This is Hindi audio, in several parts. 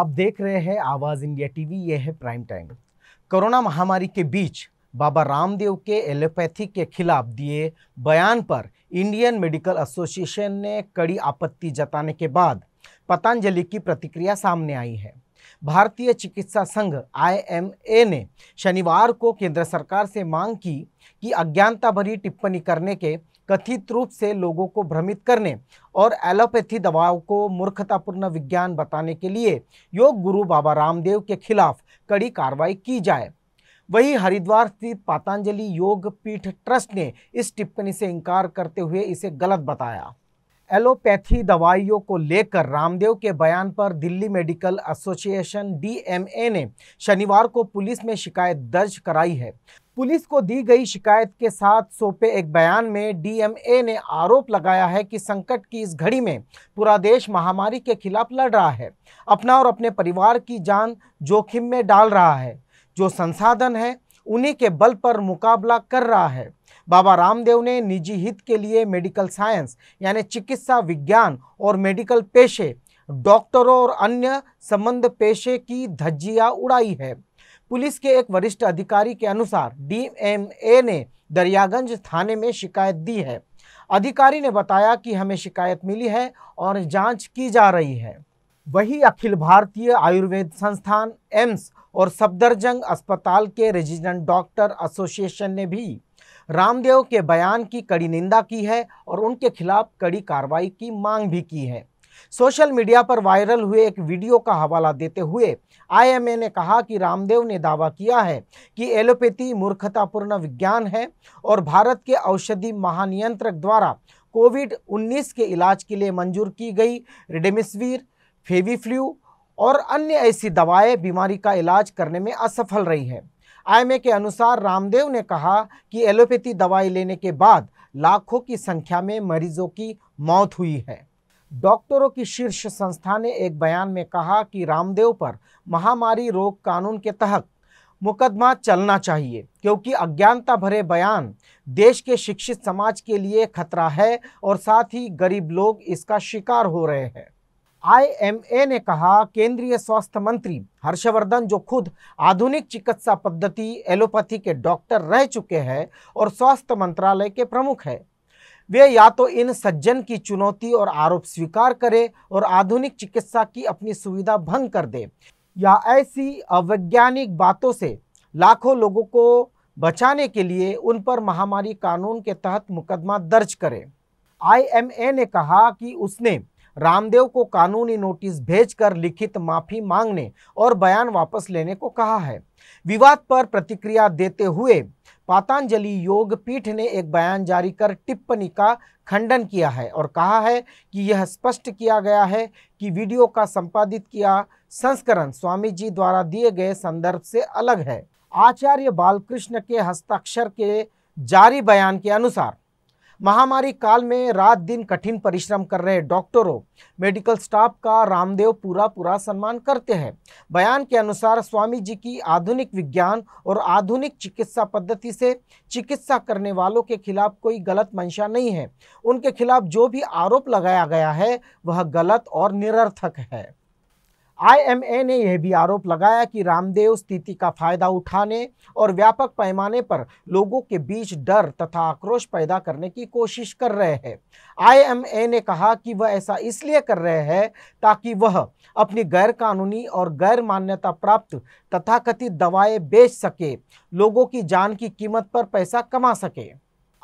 आप देख रहे हैं आवाज़ इंडिया टीवी यह है प्राइम टाइम कोरोना महामारी के बीच बाबा रामदेव के एलोपैथी के खिलाफ दिए बयान पर इंडियन मेडिकल एसोसिएशन ने कड़ी आपत्ति जताने के बाद पतंजलि की प्रतिक्रिया सामने आई है भारतीय चिकित्सा संघ आईएमए ने शनिवार को केंद्र सरकार से मांग की कि अज्ञानता भरी टिप्पणी करने के कथित रूप से लोगों को भ्रमित करने और एलोपैथी दवाओं को मूर्खतापूर्ण विज्ञान बताने के लिए योग गुरु बाबा रामदेव के खिलाफ कड़ी कार्रवाई की जाए वहीं हरिद्वार स्थित पातंजलि योग पीठ ट्रस्ट ने इस टिप्पणी से इनकार करते हुए इसे गलत बताया एलोपैथी दवाइयों को लेकर रामदेव के बयान पर दिल्ली मेडिकल एसोसिएशन डीएमए ने शनिवार को पुलिस में शिकायत दर्ज कराई है पुलिस को दी गई शिकायत के साथ सौंपे एक बयान में डीएमए ने आरोप लगाया है कि संकट की इस घड़ी में पूरा देश महामारी के खिलाफ लड़ रहा है अपना और अपने परिवार की जान जोखिम में डाल रहा है जो संसाधन है उन्हीं के बल पर मुकाबला कर रहा है बाबा रामदेव ने निजी हित के लिए मेडिकल साइंस यानी चिकित्सा विज्ञान और मेडिकल पेशे डॉक्टरों और अन्य संबंध पेशे की धज्जियां उड़ाई है पुलिस के एक वरिष्ठ अधिकारी के अनुसार डीएमए ने दरियागंज थाने में शिकायत दी है अधिकारी ने बताया कि हमें शिकायत मिली है और जांच की जा रही है वही अखिल भारतीय आयुर्वेद संस्थान एम्स और सफदरजंग अस्पताल के रेजिडेंट डॉक्टर एसोसिएशन ने भी रामदेव के बयान की कड़ी निंदा की है और उनके खिलाफ कड़ी कार्रवाई की मांग भी की है सोशल मीडिया पर वायरल हुए एक वीडियो का हवाला देते हुए आईएमए ने कहा कि रामदेव ने दावा किया है कि एलोपैथी मूर्खतापूर्ण विज्ञान है और भारत के औषधि महानियंत्रक द्वारा कोविड 19 के इलाज के लिए मंजूर की गई रेडेमिसवीर फेवीफ्लू और अन्य ऐसी दवाएं बीमारी का इलाज करने में असफल रही है आईएमए के अनुसार रामदेव ने कहा कि एलोपैथी दवाई लेने के बाद लाखों की संख्या में मरीजों की मौत हुई है डॉक्टरों की शीर्ष संस्था ने एक बयान में कहा कि रामदेव पर महामारी रोग कानून के तहत मुकदमा चलना चाहिए क्योंकि अज्ञानता भरे बयान देश के शिक्षित समाज के लिए खतरा है और साथ ही गरीब लोग इसका शिकार हो रहे हैं आईएमए ने कहा केंद्रीय स्वास्थ्य मंत्री हर्षवर्धन जो खुद आधुनिक चिकित्सा पद्धति एलोपैथी के डॉक्टर रह चुके हैं और स्वास्थ्य मंत्रालय के प्रमुख है वे या तो इन सज्जन की चुनौती और आरोप स्वीकार करें और आधुनिक चिकित्सा की अपनी सुविधा भंग कर दें या ऐसी अवैज्ञानिक बातों से लाखों लोगों को बचाने के लिए उन पर महामारी कानून के तहत मुकदमा दर्ज करें आईएमए ने कहा कि उसने रामदेव को कानूनी नोटिस भेजकर लिखित माफी मांगने और बयान वापस लेने को कहा है विवाद पर प्रतिक्रिया देते हुए पातंजलि योग पीठ ने एक बयान जारी कर टिप्पणी का खंडन किया है और कहा है कि यह स्पष्ट किया गया है कि वीडियो का संपादित किया संस्करण स्वामी जी द्वारा दिए गए संदर्भ से अलग है आचार्य बालकृष्ण के हस्ताक्षर के जारी बयान के अनुसार महामारी काल में रात दिन कठिन परिश्रम कर रहे डॉक्टरों मेडिकल स्टाफ का रामदेव पूरा पूरा सम्मान करते हैं बयान के अनुसार स्वामी जी की आधुनिक विज्ञान और आधुनिक चिकित्सा पद्धति से चिकित्सा करने वालों के खिलाफ कोई गलत मंशा नहीं है उनके खिलाफ जो भी आरोप लगाया गया है वह गलत और निरर्थक है आईएमए ने यह भी आरोप लगाया कि रामदेव स्थिति का फायदा उठाने और व्यापक पैमाने पर लोगों के बीच डर तथा आक्रोश पैदा करने की कोशिश कर रहे हैं आईएमए ने कहा कि वह ऐसा इसलिए कर रहे हैं ताकि वह अपनी गैरकानूनी और गैर मान्यता प्राप्त तथाकथित दवाएं बेच सके लोगों की जान की कीमत पर पैसा कमा सके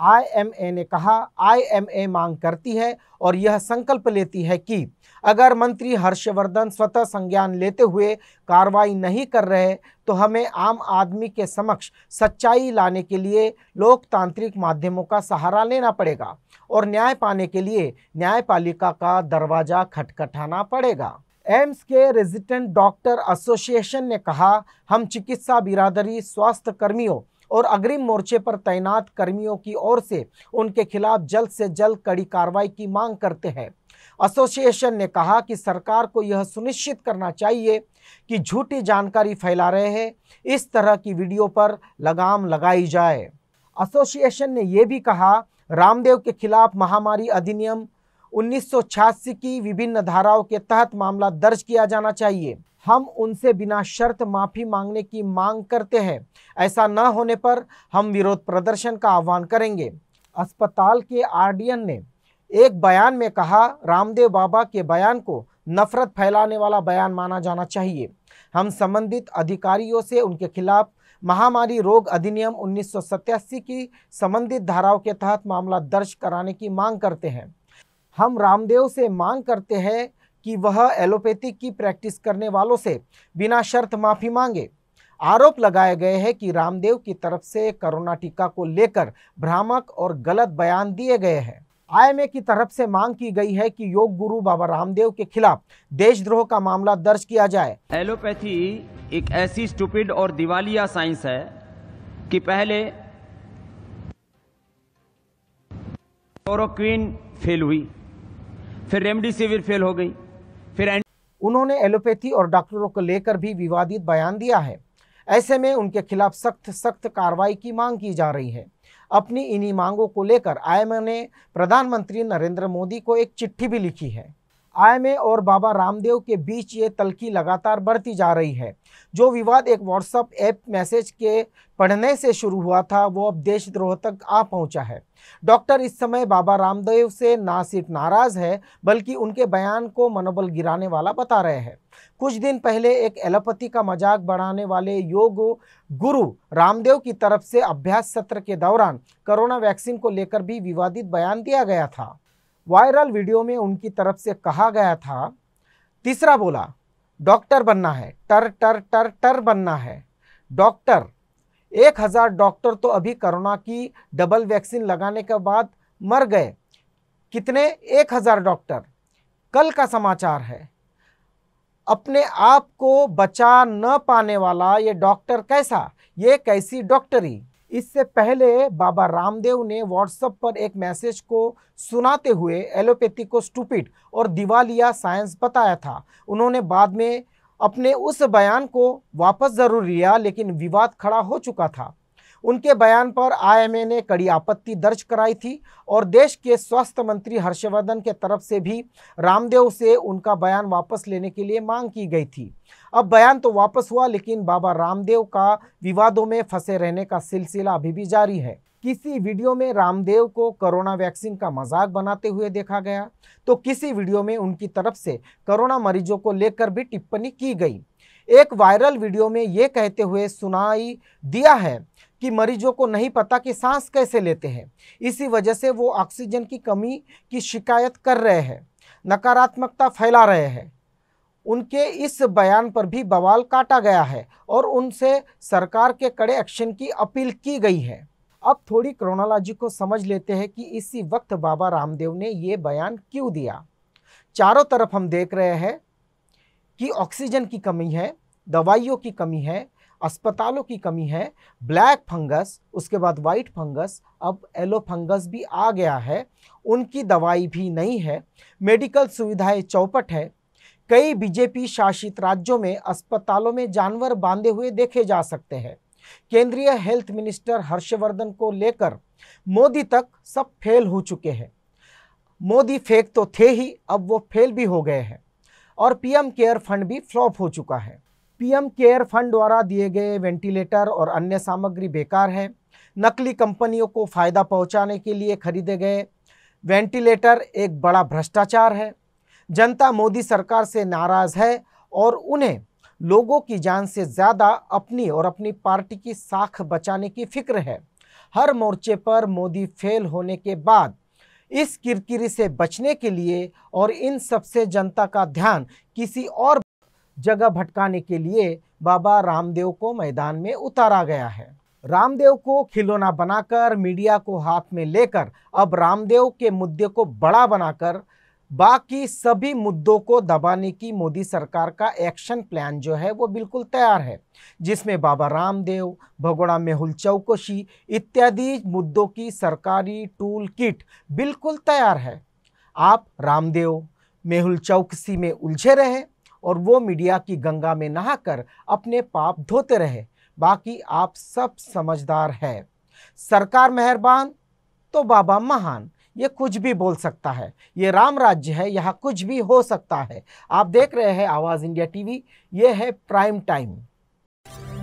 आईएमए ने कहा आईएमए मांग करती है और यह संकल्प लेती है कि अगर मंत्री हर्षवर्धन स्वतः संज्ञान लेते हुए कार्रवाई नहीं कर रहे तो हमें आम आदमी के समक्ष सच्चाई लाने के लिए लोकतांत्रिक माध्यमों का सहारा लेना पड़ेगा और न्याय पाने के लिए न्यायपालिका का दरवाज़ा खटखटाना पड़ेगा एम्स के रेजिडेंट डॉक्टर एसोसिएशन ने कहा हम चिकित्सा बिरादरी स्वास्थ्य कर्मियों और अग्रिम मोर्चे पर तैनात कर्मियों की ओर से उनके खिलाफ जल्द से जल्द कड़ी कार्रवाई की मांग करते हैं एसोसिएशन ने कहा कि सरकार को यह सुनिश्चित करना चाहिए कि झूठी जानकारी फैला रहे हैं इस तरह की वीडियो पर लगाम लगाई जाए एसोसिएशन ने यह भी कहा रामदेव के खिलाफ महामारी अधिनियम उन्नीस की विभिन्न धाराओं के तहत मामला दर्ज किया जाना चाहिए हम उनसे बिना शर्त माफ़ी मांगने की मांग करते हैं ऐसा न होने पर हम विरोध प्रदर्शन का आह्वान करेंगे अस्पताल के आरडीएन ने एक बयान में कहा रामदेव बाबा के बयान को नफरत फैलाने वाला बयान माना जाना चाहिए हम संबंधित अधिकारियों से उनके खिलाफ महामारी रोग अधिनियम उन्नीस की संबंधित धाराओं के तहत मामला दर्ज कराने की मांग करते हैं हम रामदेव से मांग करते हैं कि वह एलोपैथिक की प्रैक्टिस करने वालों से बिना शर्त माफ़ी मांगे आरोप लगाए गए हैं कि रामदेव की तरफ से कोरोना टीका को लेकर भ्रामक और गलत बयान दिए गए हैं आई की तरफ से मांग की गई है कि योग गुरु बाबा रामदेव के खिलाफ देशद्रोह का मामला दर्ज किया जाए एलोपैथी एक ऐसी स्टूपिड और दिवालिया साइंस है कि पहले क्लोरोक्विन फेल हुई फिर रेमडेसिविर फेल हो गई फिर उन्होंने एलोपैथी और डॉक्टरों को लेकर भी विवादित बयान दिया है ऐसे में उनके खिलाफ सख्त सख्त कार्रवाई की मांग की जा रही है अपनी इन्हीं मांगों को लेकर आई ने प्रधानमंत्री नरेंद्र मोदी को एक चिट्ठी भी लिखी है आईएमए और बाबा रामदेव के बीच ये तलखी लगातार बढ़ती जा रही है जो विवाद एक व्हाट्सएप ऐप मैसेज के पढ़ने से शुरू हुआ था वो अब देशद्रोह तक आ पहुंचा है डॉक्टर इस समय बाबा रामदेव से ना सिर्फ नाराज़ है बल्कि उनके बयान को मनोबल गिराने वाला बता रहे हैं कुछ दिन पहले एक एलोपैथी का मजाक बढ़ाने वाले योग गुरु रामदेव की तरफ से अभ्यास सत्र के दौरान कोरोना वैक्सीन को लेकर भी विवादित बयान दिया गया था वायरल वीडियो में उनकी तरफ से कहा गया था तीसरा बोला डॉक्टर बनना है टर टर टर टर बनना है डॉक्टर एक हज़ार डॉक्टर तो अभी कोरोना की डबल वैक्सीन लगाने के बाद मर गए कितने एक हज़ार डॉक्टर कल का समाचार है अपने आप को बचा न पाने वाला ये डॉक्टर कैसा ये कैसी डॉक्टरी इससे पहले बाबा रामदेव ने व्हाट्सएप पर एक मैसेज को सुनाते हुए एलोपैथी को स्टूपिड और दिवालिया साइंस बताया था उन्होंने बाद में अपने उस बयान को वापस ज़रूर लिया लेकिन विवाद खड़ा हो चुका था उनके बयान पर आईएमए ने कड़ी आपत्ति दर्ज कराई थी और देश के स्वास्थ्य मंत्री हर्षवर्धन के तरफ से भी रामदेव से उनका बयान वापस लेने के लिए मांग की गई थी अब बयान तो वापस हुआ लेकिन बाबा रामदेव का विवादों में फंसे रहने का सिलसिला अभी भी जारी है किसी वीडियो में रामदेव को कोरोना वैक्सीन का मजाक बनाते हुए देखा गया तो किसी वीडियो में उनकी तरफ से कोरोना मरीजों को लेकर भी टिप्पणी की गई एक वायरल वीडियो में ये कहते हुए सुनाई दिया है कि मरीजों को नहीं पता कि सांस कैसे लेते हैं इसी वजह से वो ऑक्सीजन की कमी की शिकायत कर रहे हैं नकारात्मकता फैला रहे हैं उनके इस बयान पर भी बवाल काटा गया है और उनसे सरकार के कड़े एक्शन की अपील की गई है अब थोड़ी क्रोनोलॉजी को समझ लेते हैं कि इसी वक्त बाबा रामदेव ने ये बयान क्यों दिया चारों तरफ हम देख रहे हैं कि ऑक्सीजन की कमी है दवाइयों की कमी है अस्पतालों की कमी है ब्लैक फंगस उसके बाद वाइट फंगस अब एलो फंगस भी आ गया है उनकी दवाई भी नहीं है मेडिकल सुविधाएं चौपट है कई बीजेपी शासित राज्यों में अस्पतालों में जानवर बांधे हुए देखे जा सकते हैं केंद्रीय हेल्थ मिनिस्टर हर्षवर्धन को लेकर मोदी तक सब फेल हो चुके हैं मोदी फेक तो थे ही अब वो फेल भी हो गए हैं और पीएम केयर फंड भी फ्लॉप हो चुका है पीएम केयर फंड द्वारा दिए गए वेंटिलेटर और अन्य सामग्री बेकार है नकली कंपनियों को फ़ायदा पहुंचाने के लिए खरीदे गए वेंटिलेटर एक बड़ा भ्रष्टाचार है जनता मोदी सरकार से नाराज़ है और उन्हें लोगों की जान से ज़्यादा अपनी और अपनी पार्टी की साख बचाने की फिक्र है हर मोर्चे पर मोदी फेल होने के बाद इस किरकिरी से बचने के लिए और इन सबसे जनता का ध्यान किसी और जगह भटकाने के लिए बाबा रामदेव को मैदान में उतारा गया है रामदेव को खिलौना बनाकर मीडिया को हाथ में लेकर अब रामदेव के मुद्दे को बड़ा बनाकर बाकी सभी मुद्दों को दबाने की मोदी सरकार का एक्शन प्लान जो है वो बिल्कुल तैयार है जिसमें बाबा रामदेव भगोड़ा मेहुल चौकशी इत्यादि मुद्दों की सरकारी टूल किट बिल्कुल तैयार है आप रामदेव मेहुल चौकसी में उलझे रहें और वो मीडिया की गंगा में नहाकर अपने पाप धोते रहे बाकी आप सब समझदार है सरकार मेहरबान तो बाबा महान ये कुछ भी बोल सकता है ये राम राज्य है यहाँ कुछ भी हो सकता है आप देख रहे हैं आवाज़ इंडिया टीवी ये है प्राइम टाइम